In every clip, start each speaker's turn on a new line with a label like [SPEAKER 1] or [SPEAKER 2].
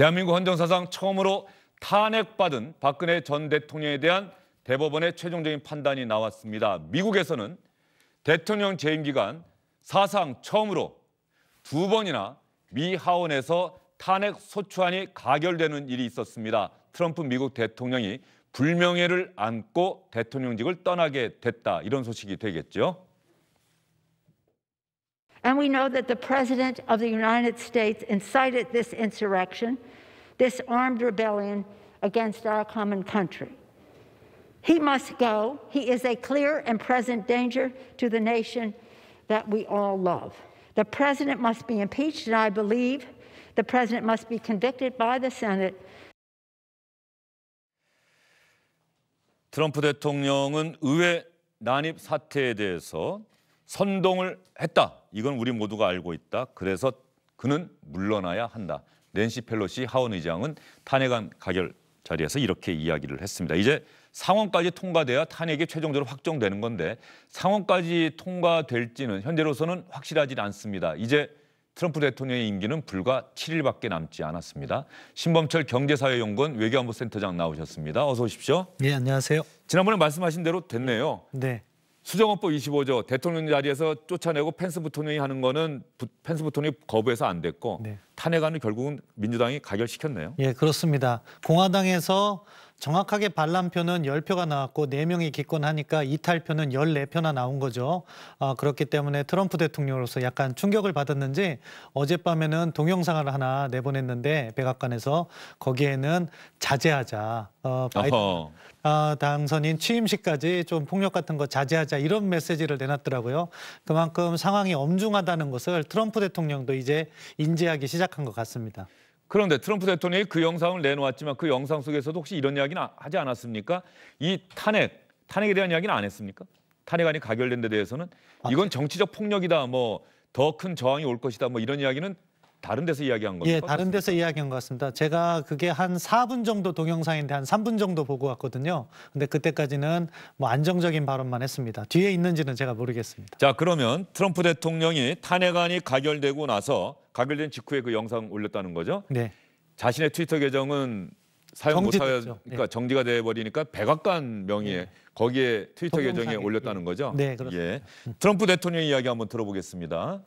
[SPEAKER 1] 대한민국 헌정사상 처음으로 탄핵받은 박근혜 전 대통령에 대한 대법원의 최종적인 판단이 나왔습니다. 미국에서는 대통령 재임 기간 사상 처음으로 두 번이나 미 하원에서 탄핵 소추안이 가결되는 일이 있었습니다. 트럼프 미국 대통령이 불명예를 안고 대통령직을 떠나게 됐다. 이런 소식이 되겠죠. And we know that the President of the United States incited this insurrection, this armed rebellion against our common country. He must go. He is a clear and present danger to the nation that we all love. The President must be impeached, and I believe the President must be convicted by the Senate. 트럼프 대통령은 의회 난입 사태에 대해서 선동을 했다 이건 우리 모두가 알고 있다. 그래서 그는 물러나야 한다. 낸시 펠로시 하원 의장은 탄핵안 가결 자리에서 이렇게 이야기를 했습니다. 이제 상원까지 통과돼야 탄핵이 최종적으로 확정되는 건데 상원까지 통과될지는 현재로서는 확실하지 않습니다. 이제 트럼프 대통령의 임기는 불과 7일밖에 남지 않았습니다. 신범철 경제사회연구원 외교안보센터장 나오셨습니다. 어서 오십시오.
[SPEAKER 2] 네, 안녕하세요.
[SPEAKER 1] 지난번에 말씀하신 대로 됐네요. 네. 수정헌법 25조 대통령 자리에서 쫓아내고 펜스 부통령이 하는 거는 부, 펜스 부통령이 거부해서 안 됐고 네. 탄핵안을 결국은 민주당이 가결시켰네요.
[SPEAKER 2] 예, 그렇습니다. 공화당에서 정확하게 반란표는 10표가 나왔고 4명이 기권하니까 이탈표는 14표나 나온 거죠. 아, 그렇기 때문에 트럼프 대통령으로서 약간 충격을 받았는지 어젯밤에는 동영상을 하나 내보냈는데 백악관에서 거기에는 자제하자. 어, 바이든 어 아, 당선인 취임식까지 좀 폭력 같은 거 자제하자 이런 메시지를 내놨더라고요. 그만큼 상황이 엄중하다는 것을 트럼프 대통령도 이제 인지하기 시작한 것 같습니다. 그런데
[SPEAKER 1] 트럼프 대통령이 그 영상을 내놓았지만 그 영상 속에서도 혹시 이런 이야기는 하지 않았습니까? 이 탄핵, 탄핵에 대한 이야기는 안 했습니까? 탄핵안이 가결된 데 대해서는 아, 이건 그 정치적 폭력이다, 뭐 더 큰 저항이 올 것이다, 뭐 이런 이야기는 다른 데서 이야기한 겁니다. 예, 다른
[SPEAKER 2] 데서 이야기한 것 같습니다. 제가 그게 한 4분 정도 동영상인데 한 3분 정도 보고 왔거든요. 근데 그때까지는 뭐 안정적인 발언만 했습니다. 뒤에 있는지는 제가 모르겠습니다.
[SPEAKER 1] 자, 그러면 트럼프 대통령이 탄핵안이 가결되고 나서 가결된 직후에 그 영상 올렸다는 거죠. 네. 자신의 트위터 계정은 사용 못하 그러니까 네. 정지가 돼 버리니까 백악관 명의에 네. 거기에 트위터 계정에 올렸다는 거죠. 네, 그렇습니다. 예. 트럼프 대통령 이야기 한번
[SPEAKER 2] 들어보겠습니다.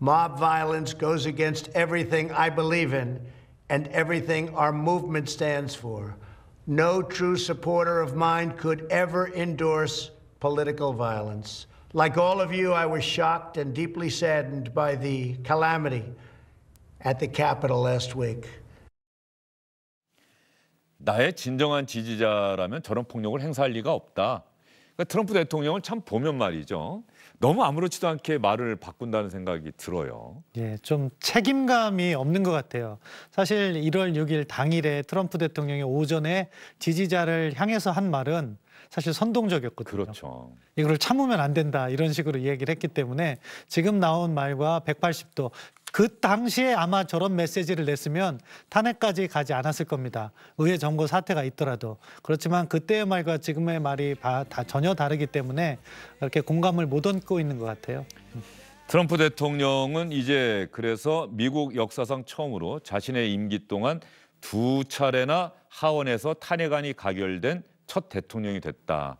[SPEAKER 2] Mob violence goes against everything I believe in and everything our movement stands for. No true supporter of mine could ever endorse political violence. Like all of you, I was shocked and deeply saddened by the calamity at the Capitol last week.
[SPEAKER 1] 나의 진정한 지지자라면 저런 폭력을 행사할 리가 없다. 그러니까 트럼프 대통령을 참 보면 말이죠. 너무 아무렇지도 않게 말을 바꾼다는 생각이 들어요.
[SPEAKER 2] 예, 좀 책임감이 없는 것 같아요. 사실 1월 6일 당일에 트럼프 대통령이 오전에 지지자를 향해서 한 말은 사실 선동적이었거든요. 그렇죠. 이거 참으면 안 된다 이런 식으로 이기를 했기 때문에 지금 나온 말과 180도 그 당시에 아마 저런 메시지를 냈으면 탄핵까지 가지 않았을 겁니다. 의회 정거 사태가 있더라도 그렇지만 그때의 말과 지금의 말이 다 전혀 다르기 때문에 이렇게 공감을 못 얻고 있는 것 같아요.
[SPEAKER 1] 트럼프 대통령은 이제 그래서 미국 역사상 처음으로 자신의 임기 동안 두 차례나 하원에서 탄핵안이 가결된 첫 대통령이 됐다.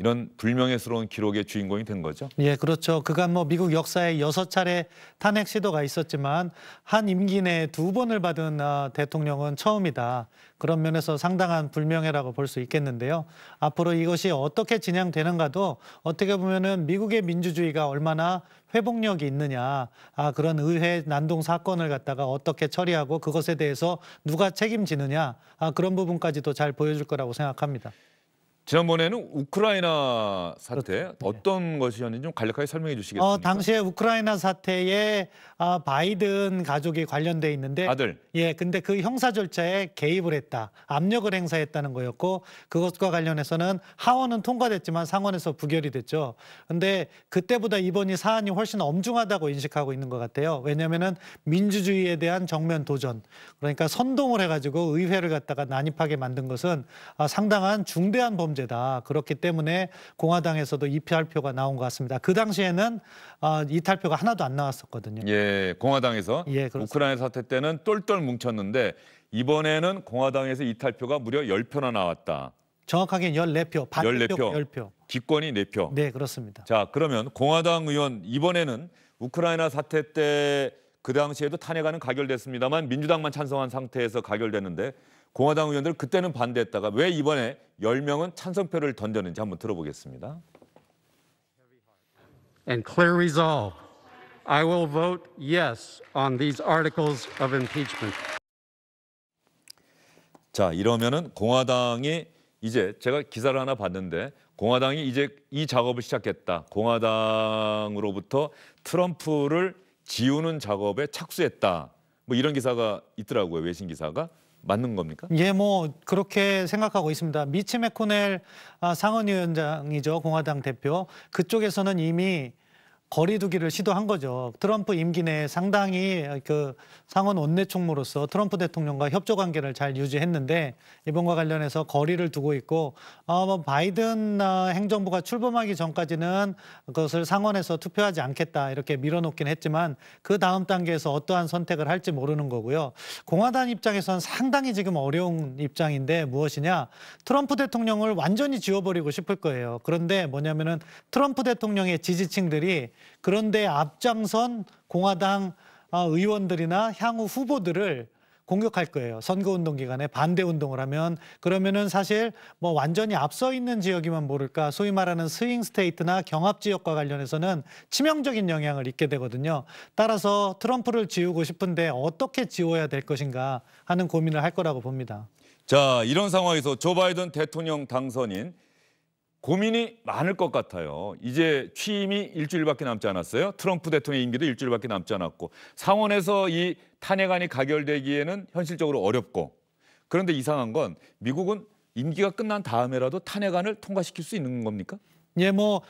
[SPEAKER 1] 이런 불명예스러운 기록의 주인공이 된 거죠.
[SPEAKER 2] 예, 그렇죠. 그간 뭐 미국 역사에 여섯 차례 탄핵 시도가 있었지만 한 임기 내에 두 번을 받은 어, 대통령은 처음이다. 그런 면에서 상당한 불명예라고 볼 수 있겠는데요. 앞으로 이것이 어떻게 진행되는가도 어떻게 보면은 미국의 민주주의가 얼마나 회복력이 있느냐, 아, 그런 의회 난동 사건을 갖다가 어떻게 처리하고 그것에 대해서 누가 책임지느냐, 아, 그런 부분까지도 잘 보여줄 거라고 생각합니다.
[SPEAKER 1] 지난번에는 우크라이나 사태 그렇죠. 어떤 것이었는지 좀 간략하게 설명해 주시겠습니까? 어, 당시에
[SPEAKER 2] 우크라이나 사태에 아, 바이든 가족이 관련돼 있는데 아들. 예, 근데 그 형사 절차에 개입을 했다. 압력을 행사했다는 거였고 그것과 관련해서는 하원은 통과됐지만 상원에서 부결이 됐죠. 근데 그때보다 이번이 사안이 훨씬 엄중하다고 인식하고 있는 것 같아요. 왜냐면은 민주주의에 대한 정면 도전. 그러니까 선동을 해 가지고 의회를 갖다가 난입하게 만든 것은 아, 상당한 중대한 범죄 문제다. 그렇기 때문에 공화당에서도 이탈표가 나온 것 같습니다. 그 당시에는 어, 이탈표가 하나도 안 나왔었거든요.
[SPEAKER 1] 예, 공화당에서 예, 우크라이나 사태 때는 똘똘 뭉쳤는데 이번에는 공화당에서 이탈표가 무려 10표나 나왔다.
[SPEAKER 2] 정확하게 14표, 반 14표, 10표.
[SPEAKER 1] 기권이 4표.
[SPEAKER 2] 네, 그렇습니다.
[SPEAKER 1] 자, 그러면 공화당 의원 이번에는 우크라이나 사태 때그 당시에도 탄핵안은 가결됐습니다만 민주당만 찬성한 상태에서 가결됐는데 공화당 의원들 그때는 반대했다가 왜 이번에 10명은 찬성표를 던졌는지 한번 들어보겠습니다.
[SPEAKER 2] And clear resolve. I will vote yes on these articles of impeachment.
[SPEAKER 1] 자, 이러면은 공화당이 이제 제가 기사를 하나 봤는데 공화당이 이제 이 작업을 시작했다. 공화당으로부터 트럼프를 지우는 작업에 착수했다. 뭐 이런 기사가 있더라고요. 외신 기사가. 맞는 겁니까?
[SPEAKER 2] 예, 뭐 그렇게 생각하고 있습니다. 미치 메코넬 아, 상원위원장이죠. 공화당 대표. 그쪽에서는 이미 거리두기를 시도한 거죠. 트럼프 임기 내에 상당히 그 상원 원내총무로서 트럼프 대통령과 협조 관계를 잘 유지했는데 이번과 관련해서 거리를 두고 있고 어뭐 바이든 어, 행정부가 출범하기 전까지는 그것을 상원에서 투표하지 않겠다 이렇게 밀어놓긴 했지만 그 다음 단계에서 어떠한 선택을 할지 모르는 거고요. 공화당 입장에선 상당히 지금 어려운 입장인데 무엇이냐 트럼프 대통령을 완전히 지워버리고 싶을 거예요. 그런데 뭐냐면은 트럼프 대통령의 지지층들이 그런데 앞장선 공화당 어, 의원들이나 향후 후보들을 공격할 거예요. 선거운동 기간에 반대운동을 하면 그러면은 사실 뭐 완전히 앞서 있는 지역이만 모를까 소위 말하는 스윙 스테이트나 경합 지역과 관련해서는 치명적인 영향을 입게 되거든요. 따라서 트럼프를 지우고 싶은데 어떻게 지워야 될 것인가 하는 고민을 할 거라고 봅니다.
[SPEAKER 1] 자, 이런 상황에서 조 바이든 대통령 당선인 고민이 많을 것 같아요. 이제 취임이 일주일밖에 남지 않았어요. 트럼프 대통령 임기도 일주일밖에 남지 않았고 상원에서 이 탄핵안이 가결되기에는 현실적으로 어렵고 그런데 이상한 건 미국은 임기가
[SPEAKER 2] 끝난 다음에라도 탄핵안을 통과시킬 수 있는 겁니까? 예, 뭐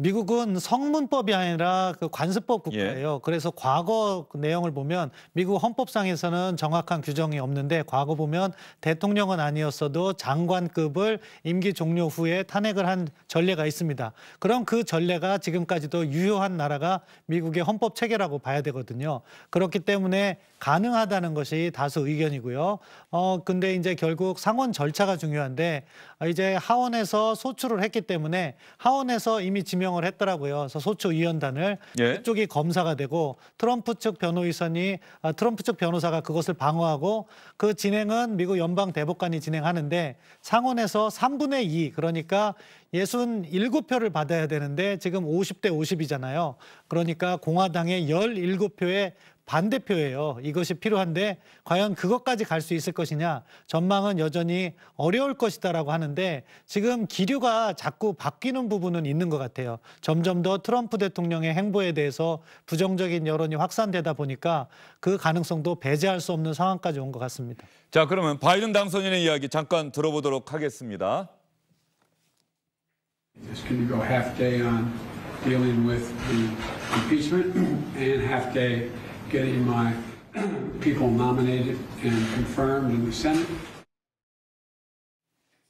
[SPEAKER 2] 미국은 성문법이 아니라 그 관습법 예. 국가예요. 예. 그래서 과거 내용을 보면 미국 헌법상에서는 정확한 규정이 없는데 과거 보면 대통령은 아니었어도 장관급을 임기 종료 후에 탄핵을 한 전례가 있습니다. 그럼 그 전례가 지금까지도 유효한 나라가 미국의 헌법 체계라고 봐야 되거든요. 그렇기 때문에 가능하다는 것이 다수 의견이고요. 어 근데 이제 결국 상원 절차가 중요한데 아, 이제 하원에서 소추를 했기 때문에 하원에서 이미 지명을 했더라고요. 그래서 소추위원단을 예. 그쪽이 검사가 되고 트럼프 측 변호위선이 아, 트럼프 측 변호사가 그것을 방어하고 그 진행은 미국 연방 대법관이 진행하는데 상원에서 3분의 2 그러니까 67표를 받아야 되는데 지금 50대 50이잖아요. 그러니까 공화당의 17표에 반대표예요. 이것이 필요한데 과연 그것까지 갈 수 있을 것이냐 전망은 여전히 어려울 것이다라고 하는데 지금 기류가 자꾸 바뀌는 부분은 있는 것 같아요. 점점 더 트럼프 대통령의 행보에 대해서 부정적인 여론이 확산되다 보니까 그 가능성도 배제할 수 없는 상황까지 온 것 같습니다.
[SPEAKER 1] 자 그러면 바이든 당선인의 이야기 잠깐 들어보도록 하겠습니다. This
[SPEAKER 2] can go half day on dealing with the impeachment and half day getting my people nominated and confirmed in the Senate.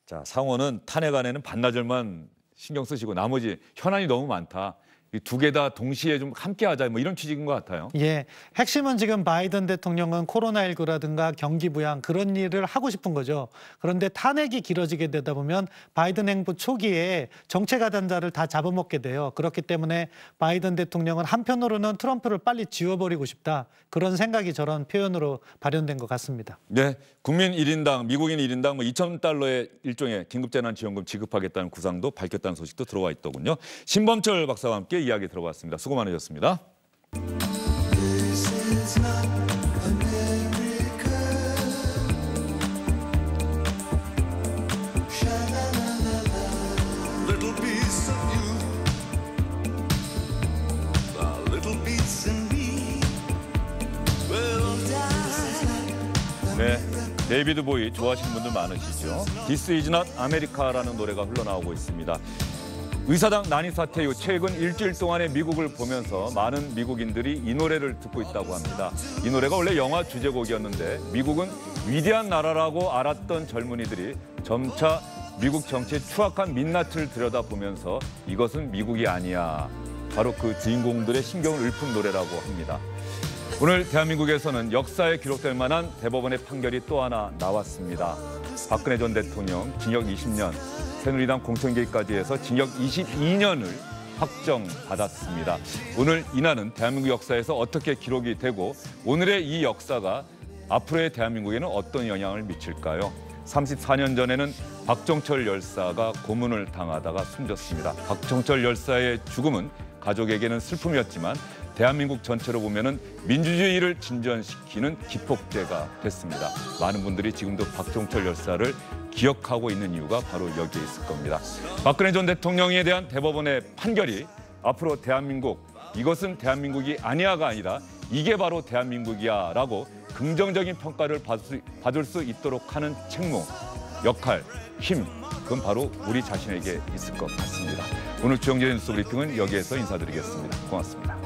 [SPEAKER 1] 자, 상원은 탄핵안에는 반나절만 신경 쓰시고 나머지 현안이 너무 많다. 두개다 동시에 좀 함께 하자 뭐 이런 취지인 것 같아요.
[SPEAKER 2] 예. 핵심은 지금 바이든 대통령은 코로나19라든가 경기 부양 그런 일을 하고 싶은 거죠. 그런데 탄핵이 길어지게 되다 보면 바이든 행보 초기에 정체 가단자를 다 잡아먹게 돼요. 그렇기 때문에 바이든 대통령은 한편으로는 트럼프를 빨리 지워버리고 싶다. 그런 생각이 저런 표현으로 발현된 것 같습니다.
[SPEAKER 1] 네. 국민 1인당, 미국인 1인당 뭐 2천 달러의 일종의 긴급재난지원금 지급하겠다는 구상도 밝혔다는 소식도 들어와 있더군요. 신범철 박사와 함께 이야기 들어봤습니다. 수고 많으셨습니다. 네, 데이비드 보이 좋아하시는 분들 많으시죠? This is not America라는 노래가 흘러나오고 있습니다. 의사당 난이 사태 이후 최근 일주일 동안의 미국을 보면서 많은 미국인들이 이 노래를 듣고 있다고 합니다. 이 노래가 원래 영화 주제곡이었는데 미국은 위대한 나라라고 알았던 젊은이들이 점차 미국 정치의 추악한 민낯을 들여다보면서 이것은 미국이 아니야. 바로 그 주인공들의 신경을 읊은 노래라고 합니다. 오늘 대한민국에서는 역사에 기록될 만한 대법원의 판결이 또 하나 나왔습니다. 박근혜 전 대통령 징역 20년, 새누리당 공천개입까지 해서 징역 22년을 확정받았습니다. 오늘 이날은 대한민국 역사에서 어떻게 기록이 되고 오늘의 이 역사가 앞으로의 대한민국에는 어떤 영향을 미칠까요? 34년 전에는 박정철 열사가 고문을 당하다가 숨졌습니다. 박정철 열사의 죽음은 가족에게는 슬픔이었지만 대한민국 전체로 보면은 민주주의를 진전시키는 기폭제가 됐습니다. 많은 분들이 지금도 박종철 열사를 기억하고 있는 이유가 바로 여기에 있을 겁니다. 박근혜 전 대통령에 대한 대법원의 판결이 앞으로 대한민국 이것은 대한민국이 아니야가 아니라 이게 바로 대한민국이야라고 긍정적인 평가를 받을 수 있도록 하는 책무, 역할, 힘 그건 바로 우리 자신에게 있을 것 같습니다. 오늘 주영재 뉴스 브리핑은 여기에서 인사드리겠습니다. 고맙습니다.